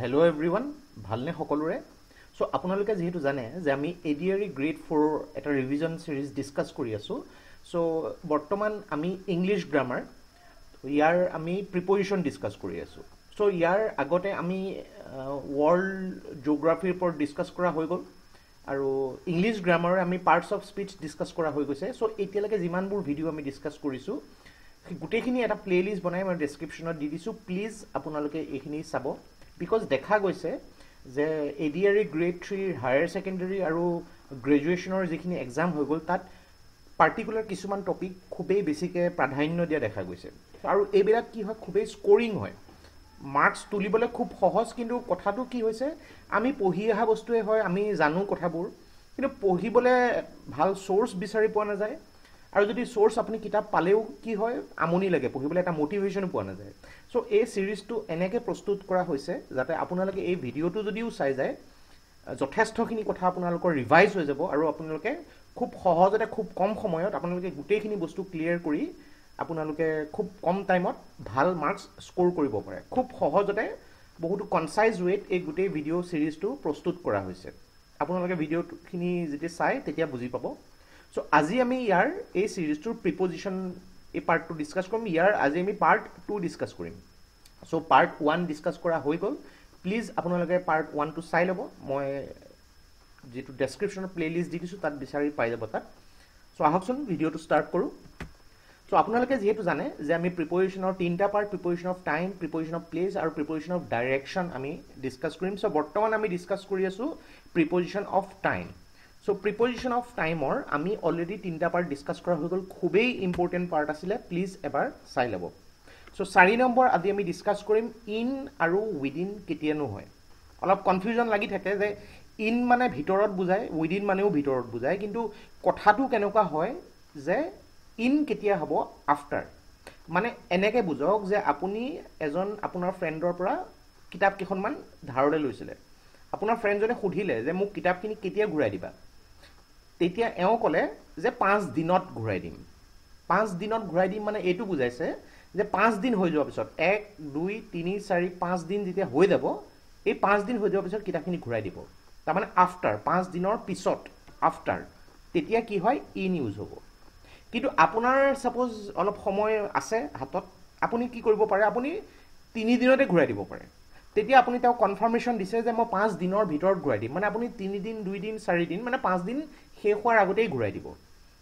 hello' every one ভালনে সকলোৰে চ' আপোনালোকে যিহেতু জানে যে আমি A D R E grade for এটা ৰিভিজন ছিৰিজ ডিছকাছ কৰি আছোঁ চ' বৰ্তমান আমি ইংলিছ গ্ৰামাৰ ইয়াৰ আমি প্ৰিপজিশ্যন ডিছকাছ কৰি আছোঁ চ' ইয়াৰ আগতে আমি ৱৰ্ল্ড জিঅ'গ্ৰাফিৰ ওপৰত ডিছকাছ কৰা হৈ গ'ল আৰু ইংলিছ গ্ৰামাৰৰ আমি পাৰ্টছ অফ স্পীচ ডিছকাছ কৰা হৈ গৈছে চ' এতিয়ালৈকে যিমানবোৰ ভিডিঅ' আমি ডিছকাছ কৰিছোঁ গোটেইখিনি এটা প্লে'লিষ্ট বনাই মই ডিছক্ৰিপশ্যনত দি দিছোঁ প্লিজ আপোনালোকে এইখিনি চাব বিকজ দেখা গৈছে যে A D R E grade থ্ৰীৰ হায়াৰ ছেকেণ্ডেৰী আৰু গ্ৰেজুৱেশ্যনৰ যিখিনি এক্সাম হৈ গ'ল তাত পাৰ্টিকুলাৰ কিছুমান টপিক খুবেই বেছিকৈ প্ৰাধান্য দিয়া দেখা গৈছে আৰু এইবিলাক কি হয় খুবেই স্ক'ৰিং হয় মাৰ্কছ তুলিবলৈ খুব সহজ কিন্তু কথাটো কি হৈছে আমি পঢ়ি অহা বস্তুৱেই হয় আমি জানো কথাবোৰ কিন্তু পঢ়িবলৈ ভাল চ'ৰ্চ বিচাৰি পোৱা নাযায় আৰু যদি চ'ৰ্চ আপুনি কিতাপ পালেও কি হয় আমনি লাগে পঢ়িবলৈ এটা মটিভেশ্যনো পোৱা নাযায় চ' এই ছিৰিজটো এনেকৈ প্ৰস্তুত কৰা হৈছে যাতে আপোনালোকে এই ভিডিঅ'টো যদিও চাই যায় যথেষ্টখিনি কথা আপোনালোকৰ ৰিভাইজ হৈ যাব আৰু আপোনালোকে খুব সহজতে খুব কম সময়ত আপোনালোকে গোটেইখিনি বস্তু ক্লিয়াৰ কৰি আপোনালোকে খুব কম টাইমত ভাল মাৰ্কছ স্ক'ৰ কৰিব পাৰে খুব সহজতে বহুতো কনচাইজ ৱেত এই গোটেই ভিডিঅ' ছিৰিজটো প্ৰস্তুত কৰা হৈছে আপোনালোকে ভিডিঅ'খিনি যেতিয়া চাই তেতিয়া বুজি পাব চ' আজি আমি ইয়াৰ এই ছিৰিজটোৰ প্ৰিপজিশ্যন এই পাৰ্টটো ডিছকাছ কৰিম ইয়াৰ আজি আমি পাৰ্ট টু ডিছকাছ কৰিম চ' পাৰ্ট ওৱান ডিছকাছ কৰা হৈ গ'ল প্লিজ আপোনালোকে পাৰ্ট ওৱানটো চাই ল'ব মই যিটো ডেছক্ৰিপশ্যনৰ প্লে'লিষ্ট দি দিছোঁ তাত বিচাৰি পাই যাব তাত চ' আহকচোন ভিডিঅ'টো ষ্টাৰ্ট কৰোঁ চ' আপোনালোকে যিহেতু জানে যে আমি প্ৰিপেৰেশ্যনৰ তিনিটা part preparation of time preparation of place আৰু প্ৰিপেৰেশ্যন অফ ডাইৰেকশ্যন আমি ডিছকাছ কৰিম চ' বৰ্তমান আমি ডিছকাছ কৰি আছোঁ preposition of time so' preposition of টাইমৰ আমি অলৰেডি তিনিটা পাৰ্ট ডিছকাছ কৰা হৈ গ'ল খুবেই ইম্পৰ্টেণ্ট পাৰ্ট আছিলে প্লিজ এবাৰ চাই ল'ব চ' চাৰি নম্বৰ আজি আমি ডিছকাছ কৰিম ইন আৰু উইদিন কেতিয়ানো হয় অলপ কনফিউজন লাগি থাকে যে ইন মানে ভিতৰত বুজায় উইদিন মানেও ভিতৰত বুজায় কিন্তু কথাটো কেনেকুৱা হয় যে ইন কেতিয়া হ'ব আফটাৰ মানে এনেকৈ বুজক যে আপুনি এজন আপোনাৰ ফ্ৰেণ্ডৰ পৰা কিতাপ কেইখনমান ধাৰলৈ লৈছিলে আপোনাৰ ফ্ৰেণ্ডজনে সুধিলে যে মোক কিতাপখিনি কেতিয়া ঘূৰাই দিবা তেতিয়া এওঁ ক'লে যে পাঁচদিনত ঘূৰাই দিম পাঁচ দিনত ঘূৰাই দিম মানে এইটো বুজাইছে যে পাঁচদিন হৈ যোৱাৰ পিছত এক দুই তিনি চাৰি পাঁচদিন যেতিয়া হৈ যাব এই পাঁচদিন হৈ যোৱাৰ পিছত কিতাপখিনি ঘূৰাই দিব তাৰমানে আফটাৰ পাঁচদিনৰ পিছত আফটাৰ তেতিয়া কি হয় ইন ইউজ হ'ব কিন্তু আপোনাৰ ছাপ'জ অলপ সময় আছে হাতত আপুনি কি কৰিব পাৰে আপুনি তিনিদিনতে ঘূৰাই দিব পাৰে তেতিয়া আপুনি তেওঁক কনফাৰ্মেশ্যন দিছে যে মই পাঁচদিনৰ ভিতৰত ঘূৰাই দিম মানে আপুনি তিনিদিন দুইদিন চাৰিদিন মানে পাঁচদিন শেষ হোৱাৰ আগতেই ঘূৰাই দিব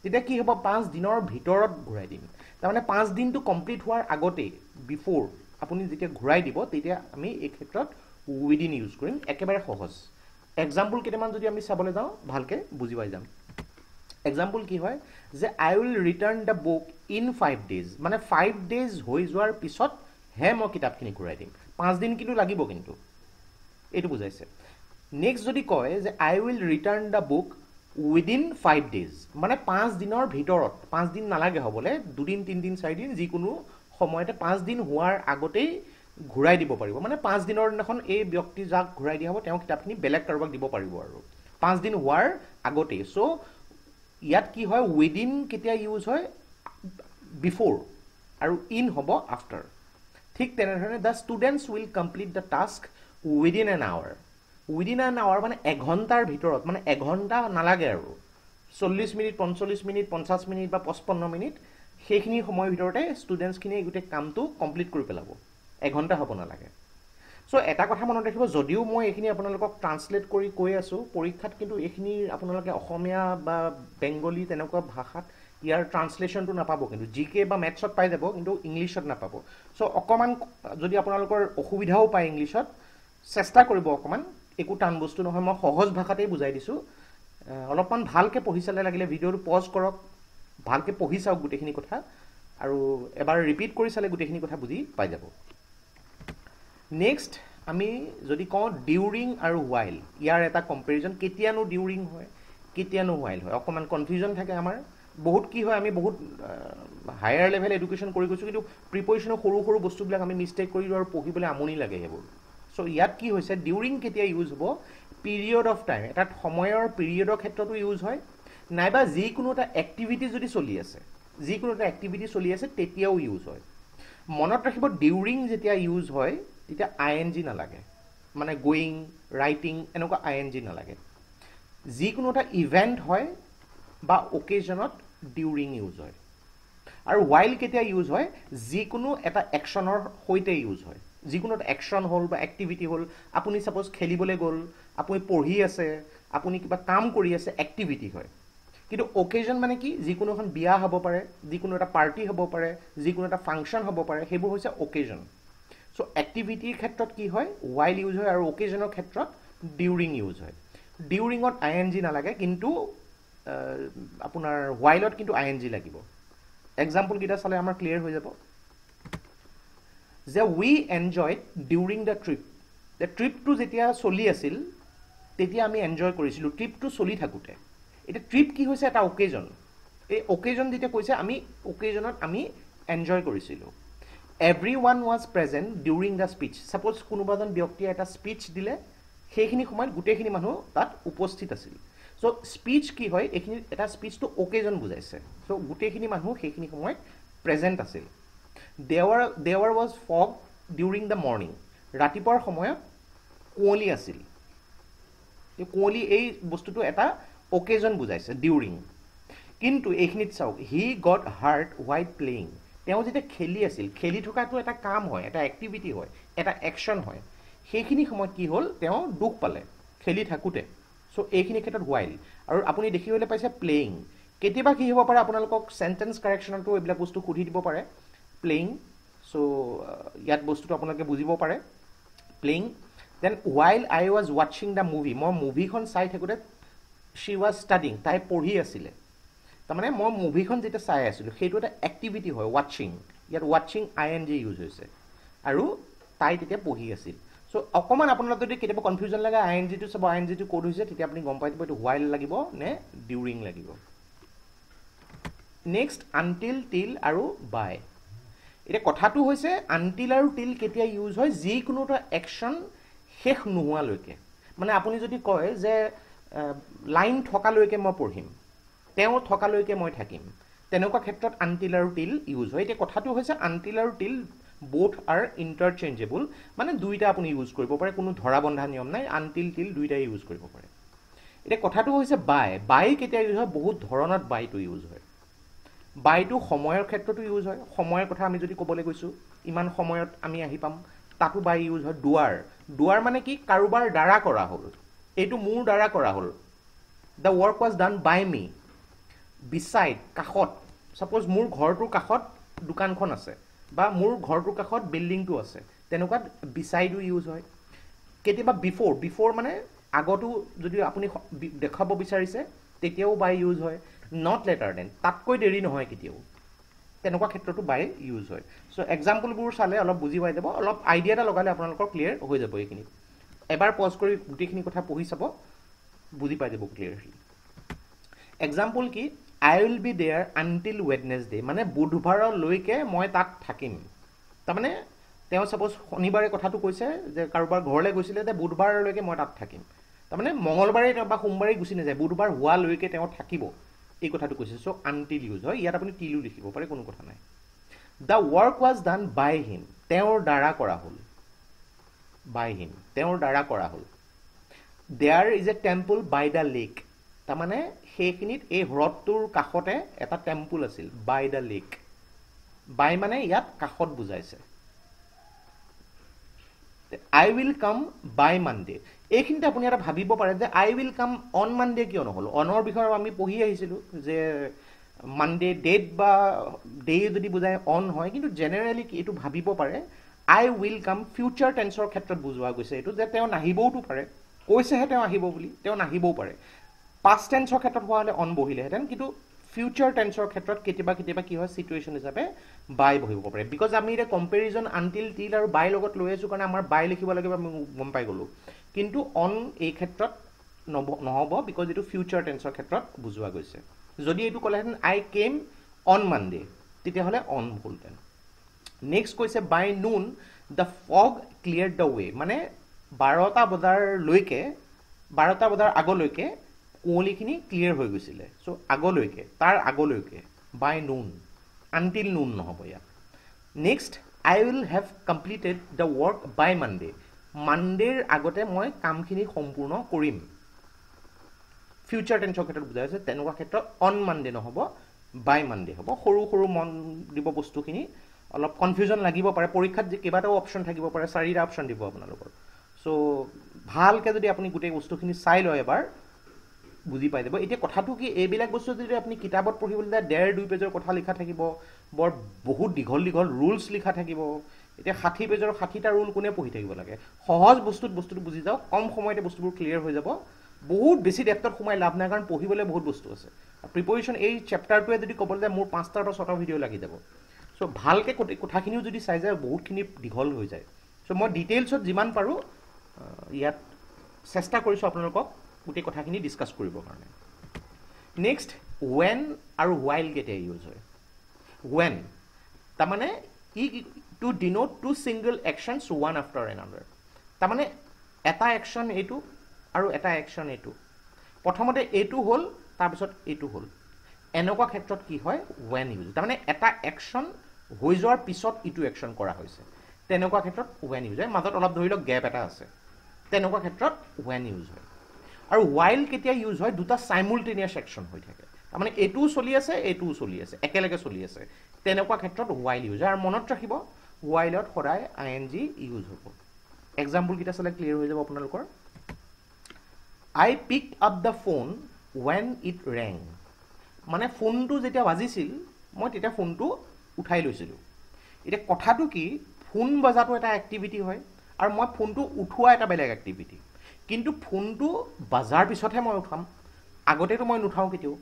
তেতিয়া কি হ'ব পাঁচদিনৰ ভিতৰত ঘূৰাই দিম তাৰমানে পাঁচদিনটো কমপ্লিট হোৱাৰ আগতেই বিফ'ৰ আপুনি যেতিয়া ঘূৰাই দিব তেতিয়া আমি এই ক্ষেত্ৰত উইদিন ইউজ কৰিম একেবাৰে সহজ এক্সাম্পল কেইটামান যদি আমি চাবলৈ যাওঁ ভালকৈ বুজি পাই যাম এক্সাম্পল কি হয় যে I will return the book in five days মানে ফাইভ ডেইজ হৈ যোৱাৰ পিছতহে মই কিতাপখিনি ঘূৰাই দিম পাঁচদিন কিন্তু লাগিব কিন্তু এইটো বুজাইছে নেক্সট যদি কয় যে I will return the book within five days মানে পাঁচদিনৰ ভিতৰত পাঁচদিন নালাগে হ'বলৈ দুদিন তিনিদিন চাৰিদিন যিকোনো সময়তে পাঁচদিন হোৱাৰ আগতেই ঘূৰাই দিব পাৰিব মানে পাঁচদিনৰ দিনাখন এই ব্যক্তি যাক ঘূৰাই দিয়া হ'ব তেওঁ কিতাপখিনি বেলেগ কাৰোবাক দিব পাৰিব আৰু পাঁচদিন হোৱাৰ আগতেই চ' ইয়াত কি হয় উইডিন কেতিয়া ইউজ হয় বিফ'ৰ আৰু ইন হ'ব আফটাৰ ঠিক তেনেধৰণে the students will complete the task within an hour within an hour মানে এঘণ্টাৰ ভিতৰত মানে এঘণ্টা নালাগে আৰু চল্লিছ মিনিট পঞ্চল্লিছ মিনিট পঞ্চাছ মিনিট বা পঁচপন্ন মিনিট সেইখিনি সময়ৰ ভিতৰতে ষ্টুডেণ্টছখিনিয়ে গোটেই কামটো কমপ্লিট কৰি পেলাব এঘণ্টা হ'ব নালাগে চ' এটা কথা মনত ৰাখিব যদিও মই এইখিনি আপোনালোকক ট্ৰান্সলেট কৰি কৈ আছোঁ পৰীক্ষাত কিন্তু এইখিনি আপোনালোকে অসমীয়া বা বেংগলী তেনেকুৱা ভাষাত ইয়াৰ ট্ৰান্সলেশ্যনটো নাপাব কিন্তু জি কে বা মেথছত পাই যাব কিন্তু ইংলিছত নাপাব চ' অকণমান যদি আপোনালোকৰ অসুবিধাও পায় ইংলিছত চেষ্টা কৰিব অকণমান একো টান বস্তু নহয় মই সহজ ভাষাতেই বুজাই দিছোঁ অলপমান ভালকৈ পঢ়ি চালে লাগিলে ভিডিঅ'টো পজ কৰক ভালকৈ পঢ়ি চাওক গোটেইখিনি কথা আৰু এবাৰ ৰিপিট কৰি চালে গোটেইখিনি কথা বুজি পাই যাব নেক্সট আমি যদি কওঁ ডিউৰিং আৰু হোৱাইল ইয়াৰ এটা কম্পেৰিজন কেতিয়ানো ডিউৰিং হয় কেতিয়ানো হোৱাইল হয় অকণমান কনফিউজন থাকে আমাৰ বহুত কি হয় আমি বহুত হায়াৰ লেভেল এডুকেশ্যন কৰি গৈছোঁ কিন্তু প্ৰিপেৰেশ্যনৰ সৰু সৰু বস্তুবিলাক আমি মিষ্টেক কৰিলোঁ আৰু পঢ়িবলৈ আমনি লাগে সেইবোৰ সো ইয়াত কি হৈছে ডিউৰিং কেতিয়া ইউজ হ'ব পিৰিয়ড অফ টাইম এটা সময়ৰ পিৰিয়ডৰ ক্ষেত্ৰতো ইউজ হয় নাইবা যিকোনো এটা এক্টিভিটি যদি চলি আছে যিকোনো এটা এক্টিভিটি চলি আছে তেতিয়াও ইউজ হয় মনত ৰাখিব ডিউৰিং যেতিয়া ইউজ হয় তেতিয়া আই এন জি নালাগে মানে গোয়িং ৰাইটিং এনেকুৱা আই এন জি নালাগে যিকোনো এটা ইভেণ্ট হয় বা অ'কেজনত ডিউৰিং ইউজ হয় আৰু ৱাইল্ড কেতিয়া ইউজ হয় যিকোনো এটা একশ্যনৰ সৈতে ইউজ হয় যিকোনো একশ্যন হ'ল বা এক্টিভিটি হ'ল আপুনি চাপ'জ খেলিবলৈ গ'ল আপুনি পঢ়ি আছে আপুনি কিবা কাম কৰি আছে এক্টিভিটি হয় কিন্তু অ'কেজন মানে কি যিকোনো এখন বিয়া হ'ব পাৰে যিকোনো এটা পাৰ্টি হ'ব পাৰে যিকোনো এটা ফাংচন হ'ব পাৰে সেইবোৰ হৈছে অ'কেজন চ' এক্টিভিটিৰ ক্ষেত্ৰত কি হয় ৱাইল ইউজ হয় আৰু অ'কেজনৰ ক্ষেত্ৰত ডিউৰিং ইউজ হয় ডিউৰিঙত আই এন জি নালাগে কিন্তু আপোনাৰ ৱাইলত কিন্তু আই এন জি লাগিব এক্সাম্পলকেইটা চালে আমাৰ ক্লিয়াৰ হৈ যাব যে we enjoyed during the trip যে ট্ৰিপটো যেতিয়া চলি আছিল তেতিয়া আমি এনজয় কৰিছিলোঁ ট্ৰিপটো চলি থাকোঁতে এতিয়া ট্ৰিপ কি হৈছে এটা অ'কেজন এই অ'কেজন যেতিয়া কৈছে আমি অ'কেজনত আমি এনজয় কৰিছিলোঁ every one was present during the speech suppose কোনোবাজন ব্যক্তিয়ে এটা স্পীচ দিলে সেইখিনি সময়ত গোটেইখিনি মানুহ তাত উপস্থিত আছিল চ' স্পীচ কি হয় এইখিনি এটা স্পীচটো অ'কেজন বুজাইছে চ' গোটেইখিনি মানুহ সেইখিনি সময়ত প্ৰেজেণ্ট আছিল there there was fog during the morning ৰাতিপুৱাৰ সময়ত কুঁৱলী আছিল এই কুঁৱলী এই বস্তুটো এটা অ'কেজন বুজাইছে ডিউৰিং কিন্তু এইখিনিত চাওক he got hurt while playing তেওঁ যেতিয়া খেলি আছিল খেলি থকাটো এটা কাম হয় এটা এক্টিভিটি হয় এটা একশ্যন হয় সেইখিনি সময়ত কি হ'ল তেওঁ দুখ পালে খেলি থাকোঁতে চ' এইখিনি ক্ষেত্ৰত হোৱাইল আৰু আপুনি দেখিবলৈ পাইছে প্লেয়িং কেতিয়াবা কি হ'ব পাৰে আপোনালোকক চেণ্টেন্স কাৰেকশ্যনতো এইবিলাক বস্তু সুধি দিব পাৰে প্লেয়িং চ' uh, ইয়াত বস্তুটো আপোনালোকে বুজিব পাৰে playing then while I was ৱাটছিং দ্য মুভি মই মুভিখন চাই থাকোঁতে শ্বি ৱাজ ষ্টাডিং তাই পঢ়ি আছিলে তাৰমানে মই মুভিখন যেতিয়া চাই আছিলোঁ সেইটো এটা এক্টিভিটি হয় ৱাটছিং ইয়াত ৱাটছিং আই এন জি ইউজ হৈছে আৰু তাই তেতিয়া পঢ়ি আছিল চ' অকণমান আপোনালোক যদি কেতিয়াবা কনফিউজন লাগে আই এন জিটো চাব আই এন জিটো ক'ত হৈছে তেতিয়া আপুনি গম পাই দিব এইটো ৱাইল লাগিব নে ডিউৰিং লাগিব নেক্সট আনটিল টিল আৰু বাই এতিয়া কথাটো হৈছে আনটিল আৰু টিল কেতিয়া ইউজ হয় যিকোনো এটা একশ্যন শেষ নোহোৱালৈকে মানে আপুনি যদি কয় যে লাইন থকালৈকে মই পঢ়িম তেওঁ থকালৈকে মই থাকিম তেনেকুৱা ক্ষেত্ৰত আনটিল আৰু টিল ইউজ হয় এতিয়া কথাটো হৈছে আনটিল আৰু টিল বোথ আৰ ইণ্টাৰচেঞ্জেবল মানে দুয়োটা আপুনি ইউজ কৰিব পাৰে কোনো ধৰা বন্ধা নিয়ম নাই আনটিল টিল দুয়োটাই ইউজ কৰিব পাৰে এতিয়া কথাটো হৈছে বাই বাই কেতিয়া ইউজ হয় বহুত ধৰণত বাইটো ইউজ হয় বাইটো সময়ৰ ক্ষেত্ৰতো ইউজ হয় সময়ৰ কথা আমি যদি ক'বলৈ গৈছোঁ ইমান সময়ত আমি আহি পাম তাতো বাই ইউজ হয় দুৱাৰ দুৱাৰ মানে কি কাৰোবাৰ দ্বাৰা কৰা হ'ল এইটো মোৰ দ্বাৰা কৰা হ'ল the work was done by me beside কাষত ছাপ'জ মোৰ ঘৰটোৰ কাষত দোকানখন আছে বা মোৰ ঘৰটোৰ কাষত বিল্ডিংটো আছে তেনেকুৱাত বিচাইডো ইউজ হয় কেতিয়াবা বিফ'ৰ বিফ'ৰ মানে আগতো যদি আপুনি দেখুৱাব বিচাৰিছে তেতিয়াও বাই ইউজ হয় নট লেটাৰ দেন তাতকৈ দেৰি নহয় কেতিয়াও তেনেকুৱা ক্ষেত্ৰতো বাই ইউজ হয় চ' এক্সাম্পলবোৰ চালে অলপ বুজি পাই যাব অলপ আইডিয়া এটা লগালে আপোনালোকৰ ক্লিয়াৰ হৈ যাব এইখিনি এবাৰ পজ কৰি গোটেইখিনি কথা পঢ়ি চাব বুজি পাই যাব ক্লিয়াৰলি এক্সাম্পল কি I will be there until Wednesday মানে বুধবাৰলৈকে মই তাত থাকিম তাৰমানে তেওঁ চাপ'জ শনিবাৰে কথাটো কৈছে যে কাৰোবাৰ ঘৰলৈ গৈছিলে যে বুধবাৰলৈকে মই তাত থাকিম তাৰমানে মঙলবাৰে বা সোমবাৰেই গুচি নাযায় বুধবাৰ হোৱালৈকে তেওঁ থাকিব এই কথাটো কৈছে চ' ইউজ হয় ইয়াত আপুনি টিলো লিখিব পাৰে কোনো কথা নাই the work was done by him তেওঁৰ দ্বাৰা কৰা হ'ল বাই হিম তেওঁৰ দ্বাৰা কৰা হ'ল there is a temple by the lake তাৰমানে সেইখিনিত এই হ্ৰদটোৰ কাষতে এটা টেম্পল আছিল বাই দ্য লেক বাই মানে ইয়াত কাষত বুজাইছে আই উইল কাম বাই মানডে এইখিনিতে আপুনি এটা ভাবিব পাৰে যে I will come on Monday কিয় নহ'ল অনৰ বিষয়ে আমি পঢ়ি আহিছিলোঁ যে মানডে ডেট বা ডে যদি বুজাই অন হয় কিন্তু জেনেৰেলি এইটো ভাবিব পাৰে আই উইল কাম ফিউচাৰ টেন্সৰ ক্ষেত্ৰত বুজোৱা গৈছে এইটো যে তেওঁ নাহিবওতো পাৰে কৈছেহে তেওঁ আহিব বুলি তেওঁ নাহিবও পাৰে পাষ্ট টেন্সৰ ক্ষেত্ৰত হোৱা হ'লে অন বহিলেহেঁতেন কিন্তু ফিউচাৰ টেঞ্চৰ ক্ষেত্ৰত কেতিয়াবা কেতিয়াবা কি হয় চিটুৱেশ্যন হিচাপে বাই বহিব পাৰে বিকজ আমি এতিয়া কম্পেৰিজন আনটিল টিল আৰু বাই লগত লৈ আছোঁ কাৰণে আমাৰ বাই লিখিব লাগিব আমি গম পাই গ'লোঁ কিন্তু অন এই ক্ষেত্ৰত নব নহ'ব বিকজ এইটো ফিউচাৰ টেঞ্চৰ ক্ষেত্ৰত বুজোৱা গৈছে যদি এইটো ক'লেহেঁতেন আই কেম অন মানডে তেতিয়াহ'লে অন হ'লহেঁতেন নেক্সট কৈছে by noon the fog clear the way মানে বাৰটা বজাৰলৈকে বাৰটা বজাৰ আগলৈকে কুঁৱলীখিনি ক্লিয়াৰ হৈ গৈছিলে চ' আগলৈকে তাৰ আগলৈকে বাই নুন আনটিল নুন নহ'ব ইয়াত next I will have completed the work by Monday মানডেৰ আগতে মই কামখিনি সম্পূৰ্ণ কৰিম ফিউচাৰ টেঞ্চৰ ক্ষেত্ৰত বুজাই আছে তেনেকুৱা ক্ষেত্ৰত অন মানডে নহ'ব বাই মানডে হ'ব সৰু সৰু মন দিব বস্তুখিনি অলপ কনফিউজন লাগিব পাৰে পৰীক্ষাত যে কেইবাটাও অপশ্যন থাকিব পাৰে চাৰিটা অপশ্যন দিব আপোনালোকৰ চ' ভালকৈ যদি আপুনি গোটেই বস্তুখিনি চাই লয় এবাৰ বুজি পাই যাব এতিয়া কথাটো কি এইবিলাক বস্তু যদি আপুনি কিতাপত পঢ়িবলৈ যায় ডেৰ দুই পেজৰ কথা লিখা থাকিব বৰ বহুত দীঘল দীঘল ৰুলচ লিখা থাকিব এতিয়া ষাঠি পেজৰ ষাঠিটা ৰুল কোনে পঢ়ি থাকিব লাগে সহজ বস্তুত বস্তুটো বুজি যাওক কম সময়তে বস্তুবোৰ ক্লিয়াৰ হৈ যাব বহুত বেছি ডেপ্টত সোমাই লাভ নাই কাৰণ পঢ়িবলৈ বহুত বস্তু আছে প্ৰিপেৰেশ্যন এই চেপ্টাৰটোৱে যদি ক'বলৈ যায় মোৰ পাঁচটা বা ছটা ভিডিঅ' লাগি যাব চ' ভালকৈ কথাখিনিও যদি চাই যায় বহুতখিনি দীঘল হৈ যায় চ' মই ডিটেইলছত যিমান পাৰোঁ ইয়াত চেষ্টা কৰিছোঁ আপোনালোকক গোটেই কথাখিনি ডিছকাছ কৰিবৰ কাৰণে নেক্সট ৱেন আৰু ৱাইল কেতিয়া ইউজ হয় ৱেন তাৰমানে ই to denote two single actions one after another তাৰমানে এটা একশ্যন এইটো আৰু এটা একশ্যন এইটো প্ৰথমতে এইটো হ'ল তাৰপিছত এইটো হ'ল এনেকুৱা ক্ষেত্ৰত কি হয় ৱেন ইউজ তাৰমানে এটা একশ্যন হৈ যোৱাৰ পিছত ইটো একশ্যন কৰা হৈছে তেনেকুৱা ক্ষেত্ৰত ৱেন ইউজ হয় মাজত অলপ ধৰি লওক গেপ এটা আছে তেনেকুৱা ক্ষেত্ৰত ৱেন ইউজ হয় আৰু ৱাইল কেতিয়া ইউজ হয় দুটা চাইমুলটেনিয়াছ একশ্যন হৈ থাকে তাৰমানে এইটোও চলি আছে এইটোও চলি আছে একেলগে চলি আছে তেনেকুৱা ক্ষেত্ৰত ৱাইল ইউজ হয় আৰু মনত ৰাখিব ৱাইলত সদায় আই এন জি ইউজ হ'ব এক্সাম্পলকেইটা চালে ক্লিয়াৰ হৈ যাব আপোনালোকৰ I pick up the phone when it rang মানে ফোনটো যেতিয়া বাজিছিল মই তেতিয়া ফোনটো উঠাই লৈছিলোঁ এতিয়া কথাটো কি ফোন বজাটো এটা এক্টিভিটি হয় আৰু মই ফোনটো উঠোৱা এটা বেলেগ এক্টিভিটি কিন্তু ফোনটো বজাৰ পিছতহে মই উঠাম আগতেতো মই নুঠাওঁ কেতিয়াও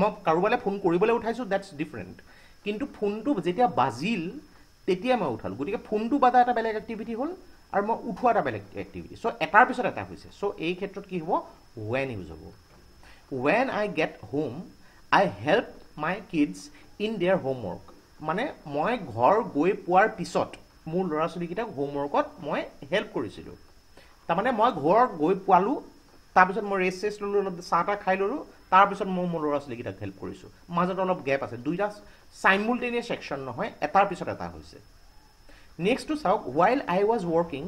মই কাৰোবালৈ ফোন কৰিবলৈ উঠাইছোঁ ডেটছ ডিফাৰেণ্ট কিন্তু ফোনটো যেতিয়া বাজিল তেতিয়াই মই উঠালোঁ গতিকে ফোনটো বজা এটা বেলেগ এক্টিভিটি হ'ল আৰু মই উঠোৱা এটা বেলেগ এক্টিভিটি চ' এটাৰ পিছত এটা হৈছে চ' এই ক্ষেত্ৰত কি হ'ব ৱেন ইউজ হ'ব when I get home I help my kids in their homework মানে মই ঘৰ গৈ পোৱাৰ পিছত মোৰ ল'ৰা ছোৱালীকেইটাক হোমৱৰ্কত মই হেল্প কৰিছিলোঁ তাৰমানে মই ঘৰত গৈ পোৱালোঁ তাৰপিছত মই ৰেষ্ট চেষ্ট ল'লোঁ অলপ চাহ তাহ খাই ল'লোঁ তাৰপিছত মই মোৰ ল'ৰা ছোৱালীকেইটাক হেল্প কৰিছোঁ মাজত অলপ গেপ আছে দুইটা চাইমুলটেনিয়াছ ছেকশ্যন নহয় এটাৰ পিছত এটা হৈছে নেক্সটটো চাওক while I was working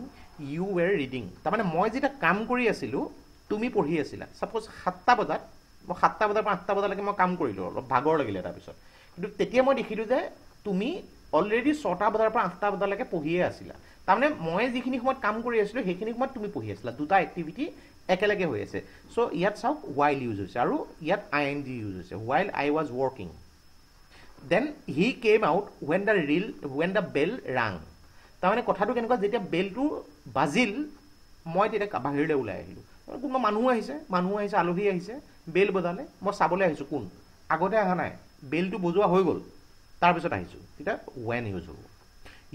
you were reading তাৰমানে মই যেতিয়া কাম কৰি আছিলোঁ তুমি পঢ়ি আছিলা ছাপ'জ সাতটা বজাত মই সাতটা বজাৰ পৰা আঠটা বজালৈকে মই কাম কৰিলোঁ অলপ ভাগৰ লাগিলে তাৰপিছত কিন্তু তেতিয়া মই দেখিলোঁ যে তুমি অলৰেডি ছটা বজাৰ পৰা আঠটা বজালৈকে পঢ়িয়ে আছিলা তাৰমানে মই যিখিনি সময়ত কাম কৰি আছিলোঁ সেইখিনি সময়ত তুমি পঢ়ি আছিলা দুটা এক্টিভিটি একেলগে হৈ আছে চ' ইয়াত চাওক ৱাইল ইউজ হৈছে আৰু ইয়াত আই এন ডি ইউজ হৈছে while I was working then he came out when the reel when the bell rang তাৰমানে কথাটো কেনেকুৱা যেতিয়া বেলটো বাজিল মই তেতিয়া বাহিৰলৈ ওলাই আহিলোঁ কোনোবা মানুহ আহিছে মানুহ আহিছে আলহী আহিছে বেল বজালে মই চাবলৈ আহিছোঁ কোন আগতে অহা নাই বেলটো বজোৱা হৈ গ'ল তাৰপিছত আহিছোঁ তেতিয়া ৱেন ইউজ হ'ব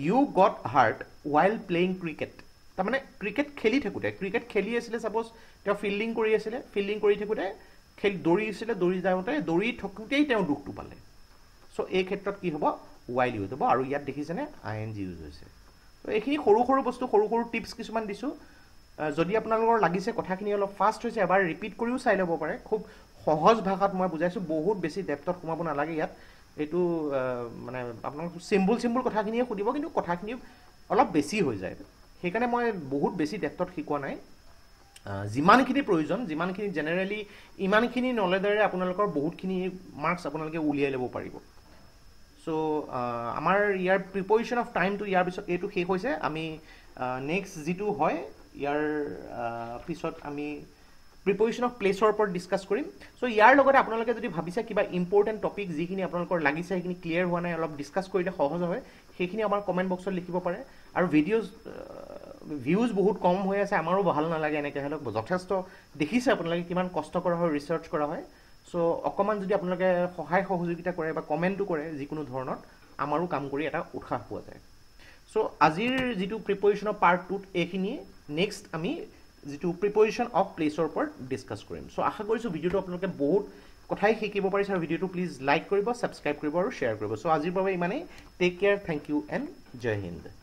you got hurt while playing cricket তাৰমানে ক্ৰিকেট খেলি থাকোঁতে ক্ৰিকেট খেলি আছিলে ছাপ'জ তেওঁ ফিল্ডিং কৰি আছিলে ফিল্ডিং কৰি থাকোঁতে খেলি দৌৰিছিলে দৌৰি যাওঁতে দৌৰি থাকোঁতেই তেওঁ দুখটো পালে চ' এই ক্ষেত্ৰত কি হ'ব ৱাইল ইউজ হ'ব আৰু ইয়াত দেখিছেনে আই এন জি ইউজ হৈছে ত' এইখিনি সৰু সৰু বস্তু সৰু সৰু টিপছ কিছুমান দিছোঁ যদি আপোনালোকৰ লাগিছে কথাখিনি অলপ ফাষ্ট হৈছে এবাৰ ৰিপিট কৰিও চাই ল'ব পাৰে খুব সহজ ভাষাত মই বুজাইছোঁ বহুত বেছি ডেপ্টত সোমাব নালাগে ইয়াত সেইটো মানে আপোনালোক চিম্বুল চিম্পল কথাখিনিয়ে সুধিব কিন্তু কথাখিনি অলপ বেছি হৈ যায় সেইকাৰণে মই বহুত বেছি ডেপ্থত শিকোৱা নাই যিমানখিনি প্ৰয়োজন যিমানখিনি জেনেৰেলি ইমানখিনি নলেজেৰে আপোনালোকৰ বহুতখিনি মাৰ্কছ আপোনালোকে উলিয়াই ল'ব পাৰিব চ' আমাৰ ইয়াৰ প্ৰিপেৰেশ্যন অফ টাইমটো ইয়াৰ পিছত এইটো শেষ হৈছে আমি নেক্সট যিটো হয় ইয়াৰ পিছত আমি প্ৰিপজিশ্যন অফ প্লেচৰ ওপৰত ডিছকাছ কৰিম চ' ইয়াৰ লগতে আপোনালোকে যদি ভাবিছে কিবা ইম্পৰ্টেণ্ট টপিক যিখিনি আপোনালোকৰ লাগিছে সেইখিনি ক্লিয়াৰ হোৱা নাই অলপ ডিছকাছ কৰিলে সহজ হয় সেইখিনি আমাৰ কমেণ্ট বক্সত লিখিব পাৰে আৰু ভিডিঅ'জ ভিউজ বহুত কম হৈ আছে আমাৰো ভাল নালাগে এনেকৈ ধৰি লওক যথেষ্ট দেখিছে আপোনালোকে কিমান কষ্ট কৰা হয় ৰিচাৰ্চ কৰা হয় চ' অকণমান যদি আপোনালোকে সহায় সহযোগিতা কৰে বা কমেণ্টো কৰে যিকোনো ধৰণত আমাৰো কাম কৰি এটা উৎসাহ পোৱা যায় চ' আজিৰ যিটো প্ৰিপেৰেশ্যনৰ পাৰ্ট টুত এইখিনি নেক্সট আমি যিটো প্ৰিপজিশ্যন অফ প্লেচৰ ওপৰত ডিছকাছ কৰিম চ' আশা কৰিছোঁ ভিডিঅ'টো আপোনালোকে বহুত কথাই শিকিব পাৰিছে আৰু ভিডিঅ'টো প্লিজ লাইক কৰিব ছাবস্ক্ৰাইব কৰিব আৰু শ্বেয়াৰ কৰিব চ' আজিৰ বাবে ইমানেই take care thank you and জয় হিন্দ